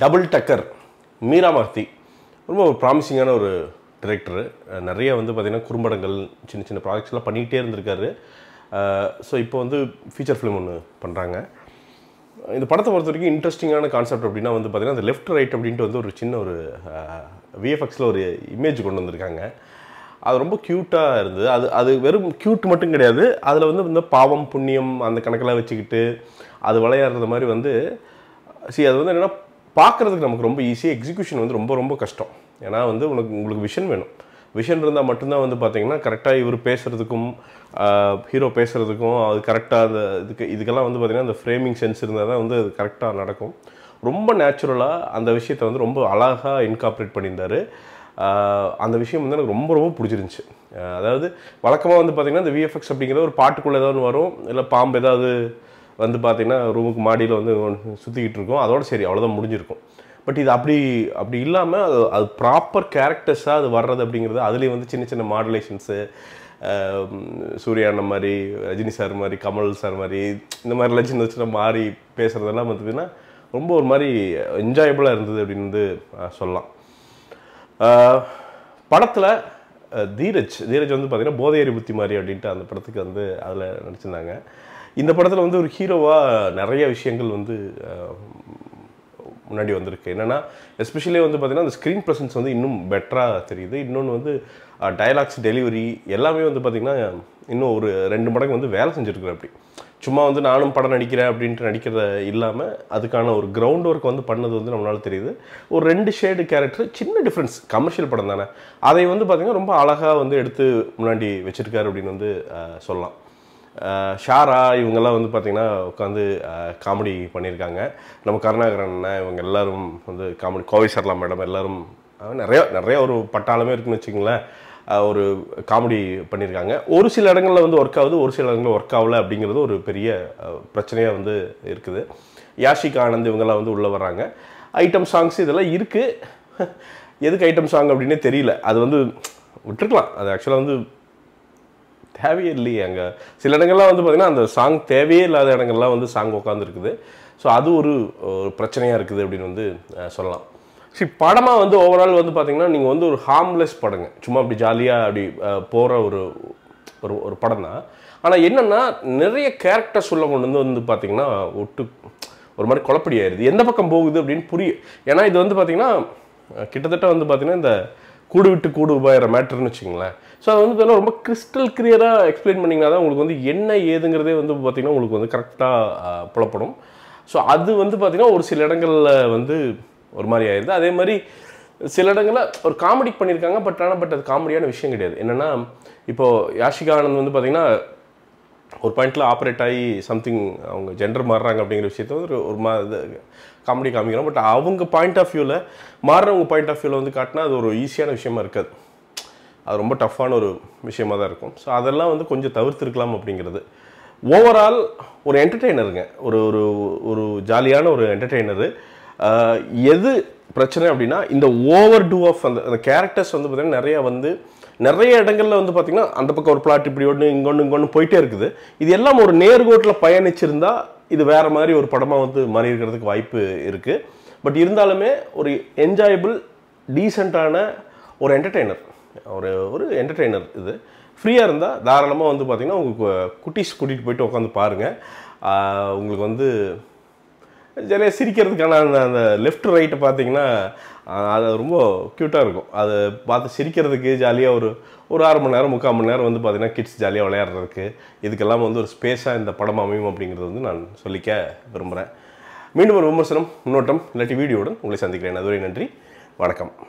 double டக்கர் மீரா மார்த்தி ரொம்ப ஒரு ப்ராமிசிங்கான ஒரு டிரெக்டரு நிறைய வந்து பார்த்திங்கன்னா குறும்படங்கள் சின்ன சின்ன ப்ராஜெக்ட்ஸ்லாம் பண்ணிக்கிட்டே இருந்திருக்காரு ஸோ இப்போ வந்து ஃபீச்சர் ஃபிலிம் ஒன்று பண்ணுறாங்க இந்த படத்தை பொறுத்த வரைக்கும் இன்ட்ரெஸ்டிங்கான கான்செப்ட் அப்படின்னா வந்து பார்த்திங்கன்னா அந்த லெஃப்ட் ரைட் அப்படின்ட்டு வந்து ஒரு சின்ன ஒரு விஎஃப்எக்ஸில் ஒரு இமேஜ் கொண்டு வந்திருக்காங்க அது ரொம்ப க்யூட்டாக இருந்தது அது அது வெறும் க்யூட் மட்டும் கிடையாது அதில் வந்து இந்த பாவம் புண்ணியம் அந்த கணக்கெல்லாம் வச்சுக்கிட்டு அது விளையாடுறது மாதிரி வந்து சரி அது வந்து என்னென்னா பார்க்குறதுக்கு நமக்கு ரொம்ப ஈஸி எக்ஸிக்யூஷன் வந்து ரொம்ப ரொம்ப கஷ்டம் ஏன்னா வந்து உனக்கு உங்களுக்கு விஷன் வேணும் விஷன் இருந்தால் மட்டும்தான் வந்து பார்த்தீங்கன்னா கரெக்டாக இவர் பேசுகிறதுக்கும் ஹீரோ பேசுகிறதுக்கும் அது கரெக்டாக அந்த இதுக்கு இதுக்கெல்லாம் வந்து பார்த்திங்கன்னா அந்த ஃப்ரேமிங் சென்ஸ் இருந்தால் தான் வந்து அது கரெக்டாக நடக்கும் ரொம்ப நேச்சுரலாக அந்த விஷயத்தை வந்து ரொம்ப அழகாக இன்காப்ரேட் பண்ணியிருந்தார் அந்த விஷயம் வந்து எனக்கு ரொம்ப ரொம்ப பிடிச்சிருந்துச்சி அதாவது வழக்கமாக வந்து பார்த்திங்கன்னா இந்த விஎஃப்எக்ஸ் அப்படிங்கிறது ஒரு பாட்டுக்குள்ளே ஏதாவது வரும் இல்லை பாம்பு ஏதாவது வந்து பார்த்திங்கன்னா ரூமுக்கு மாடியில் வந்து சுற்றிக்கிட்டு இருக்கோம் அதோட சரி அவ்வளோதான் முடிஞ்சிருக்கும் பட் இது அப்படி அப்படி இல்லாமல் அது அது ப்ராப்பர் கேரக்டர்ஸாக அது வர்றது அப்படிங்கிறது அதுலேயும் வந்து சின்ன சின்ன மாடுலேஷன்ஸு சூர்யா அண்ணன் மாதிரி ரஜினி சார் மாதிரி கமல் சார் மாதிரி இந்த மாதிரிலாம் சின்ன சின்ன மாறி பேசுகிறதெல்லாம் பார்த்திங்கன்னா ரொம்ப ஒரு மாதிரி என்ஜாயபுளாக இருந்தது அப்படின்னு வந்து சொல்லலாம் படத்தில் தீரஜ் தீரஜ் வந்து பார்த்திங்கன்னா போதையரி புத்தி மாதிரி அப்படின்ட்டு அந்த படத்துக்கு வந்து அதில் நடிச்சிருந்தாங்க இந்த படத்தில் வந்து ஒரு ஹீரோவாக நிறைய விஷயங்கள் வந்து முன்னாடி வந்திருக்கு என்னென்னா எஸ்பெஷலி வந்து பார்த்திங்கன்னா அந்த ஸ்க்ரீன் ப்ரெசன்ஸ் வந்து இன்னும் பெட்டராக தெரியுது இன்னொன்று வந்து டயலாக்ஸ் டெலிவரி எல்லாமே வந்து பார்த்திங்கன்னா இன்னும் ஒரு ரெண்டு மடங்கு வந்து வேலை செஞ்சுருக்குறேன் அப்படி சும்மா வந்து நானும் படம் நடிக்கிறேன் அப்படின்ட்டு நடிக்கிறத இல்லாமல் அதுக்கான ஒரு கிரவுண்ட் ஒர்க் வந்து பண்ணது வந்து நம்மளால தெரியுது ஒரு ரெண்டு ஷேடு கேரக்டர் சின்ன டிஃப்ரென்ஸ் கமர்ஷியல் படம் தானே அதை வந்து பார்த்திங்கன்னா ரொம்ப அழகாக வந்து எடுத்து முன்னாடி வச்சுருக்காரு அப்படின்னு வந்து சொல்லலாம் ஷாரா இவங்கெல்லாம் வந்து பார்த்திங்கன்னா உட்காந்து காமெடி பண்ணியிருக்காங்க நம்ம கருணாகரன் இவங்க எல்லோரும் வந்து காமெடி கோவை சரலா மேடம் எல்லோரும் நிறையா நிறைய ஒரு பட்டாளமே இருக்குன்னு வச்சுக்கோங்களேன் ஒரு காமெடி பண்ணியிருக்காங்க ஒரு சில இடங்களில் வந்து ஒர்க் ஆகுது ஒரு சில இடங்களில் ஒர்க் ஆகலை அப்படிங்கிறது ஒரு பெரிய பிரச்சனையாக வந்து இருக்குது யாஷிகா ஆனந்த் இவங்கெல்லாம் வந்து உள்ளே வர்றாங்க ஐட்டம் சாங்ஸ் இதெல்லாம் இருக்குது எதுக்கு ஐட்டம் சாங் அப்படின்னே தெரியல அது வந்து விட்டுருக்கலாம் அது ஆக்சுவலாக வந்து தேவையே இல்லையே அங்கே சில இடங்கள்லாம் வந்து பார்த்திங்கன்னா அந்த சாங் தேவையே இல்லாத இடங்கள்லாம் வந்து சாங் உட்காந்துருக்குது ஸோ அது ஒரு ஒரு பிரச்சனையாக இருக்குது அப்படின்னு வந்து சொல்லலாம் சரி படமாக வந்து ஓவரால் வந்து பார்த்திங்கன்னா நீங்கள் வந்து ஒரு ஹார்ம்லெஸ் படங்க சும்மா அப்படி ஜாலியாக அப்படி போகிற ஒரு ஒரு ஒரு படம் தான் ஆனால் என்னென்னா நிறைய கேரக்டர்ஸ் உள்ள கொண்டு வந்து வந்து பார்த்திங்கன்னா ஒட்டு ஒரு மாதிரி குழப்படி ஆயிடுது எந்த பக்கம் போகுது அப்படின்னு புரியும் ஏன்னா இது வந்து பார்த்திங்கன்னா கிட்டத்தட்ட வந்து பார்த்திங்கன்னா இந்த கூடு விட்டு கூடு உபாயிற மேட்டர்னு வச்சுங்களேன் ஸோ அது வந்து பார்த்தீங்கன்னா ரொம்ப கிறிஸ்டல் கிளியராக எக்ஸ்பிளைன் பண்ணிங்கன்னா தான் உங்களுக்கு வந்து என்ன ஏதுங்கிறதே வந்து பார்த்திங்கன்னா உங்களுக்கு வந்து கரெக்டாக புலப்படும் ஸோ அது வந்து பார்த்திங்கன்னா ஒரு சில இடங்களில் வந்து ஒரு மாதிரி ஆயிடுது அதே மாதிரி சில இடங்களில் ஒரு காமெடி பண்ணியிருக்காங்க பட் ஆனால் பட் அது காமெடியான விஷயம் கிடையாது என்னென்னா இப்போது யாஷிகா ஆனந்த் வந்து பார்த்திங்கன்னா ஒரு பாயிண்டில் ஆப்ரேட் ஆகி சம்திங் அவங்க ஜெண்டர் மாறுறாங்க அப்படிங்கிற விஷயத்த ஒரு ஒரு மா இது காமெடி காமிக்கிறோம் பட் அவங்க பாயிண்ட் ஆஃப் வியூவில் மாறுறவங்க பாயிண்ட் ஆஃப் வியூவில் வந்து காட்டினா அது ஒரு ஈஸியான விஷயமா இருக்காது அது ரொம்ப டஃப்பான ஒரு விஷயமாக தான் இருக்கும் ஸோ அதெல்லாம் வந்து கொஞ்சம் தவிர்த்துருக்கலாம் அப்படிங்கிறது ஓவரால் ஒரு என்டர்டெய்னருங்க ஒரு ஒரு ஒரு ஜாலியான ஒரு என்டர்டெய்னரு எது பிரச்சனை அப்படின்னா இந்த ஓவர் டூ ஆஃப் அந்த அந்த கேரக்டர்ஸ் வந்து பார்த்திங்கன்னா நிறையா வந்து நிறைய இடங்களில் வந்து பார்த்திங்கன்னா அந்த பக்கம் ஒரு பிளாட் இப்படி ஒன்று இங்கே ஒன்று இங்கொன்று போயிட்டே இருக்குது இது எல்லாம் ஒரு நேர்கோட்டில் பயணிச்சிருந்தால் இது வேறு மாதிரி ஒரு படமாக வந்து மாறி இருக்கிறதுக்கு வாய்ப்பு இருக்குது பட் இருந்தாலுமே ஒரு என்ஜாயபிள் டீசெண்டான ஒரு என்டர்டெய்னர் ஒரு ஒரு என்டர்டெய்னர் இது ஃப்ரீயாக இருந்தால் தாராளமாக வந்து பார்த்திங்கன்னா உங்களுக்கு குட்டீஸ் கூட்டிகிட்டு போயிட்டு உட்காந்து பாருங்கள் உங்களுக்கு வந்து நிறைய சிரிக்கிறதுக்கான அந்த அந்த லெஃப்ட் ரைட்டை பார்த்தீங்கன்னா அது ரொம்ப க்யூட்டாக இருக்கும் அது பார்த்து சிரிக்கிறதுக்கு ஜாலியாக ஒரு ஒரு அரை மணி நேரம் முக்கால் மணி நேரம் வந்து பார்த்திங்கன்னா கிட்ஸ் ஜாலியாக விளையாடுறதுக்கு இதுக்கெல்லாம் வந்து ஒரு ஸ்பேஸாக இந்த படம் அமையும் அப்படிங்கிறது வந்து நான் சொல்லிக்க விரும்புகிறேன் மீண்டும் ஒரு விமர்சனம் முன்னோட்டம் இல்லாட்டி வீடியோவுடன் உங்களை சந்திக்கிறேன் அதுவரை நன்றி வணக்கம்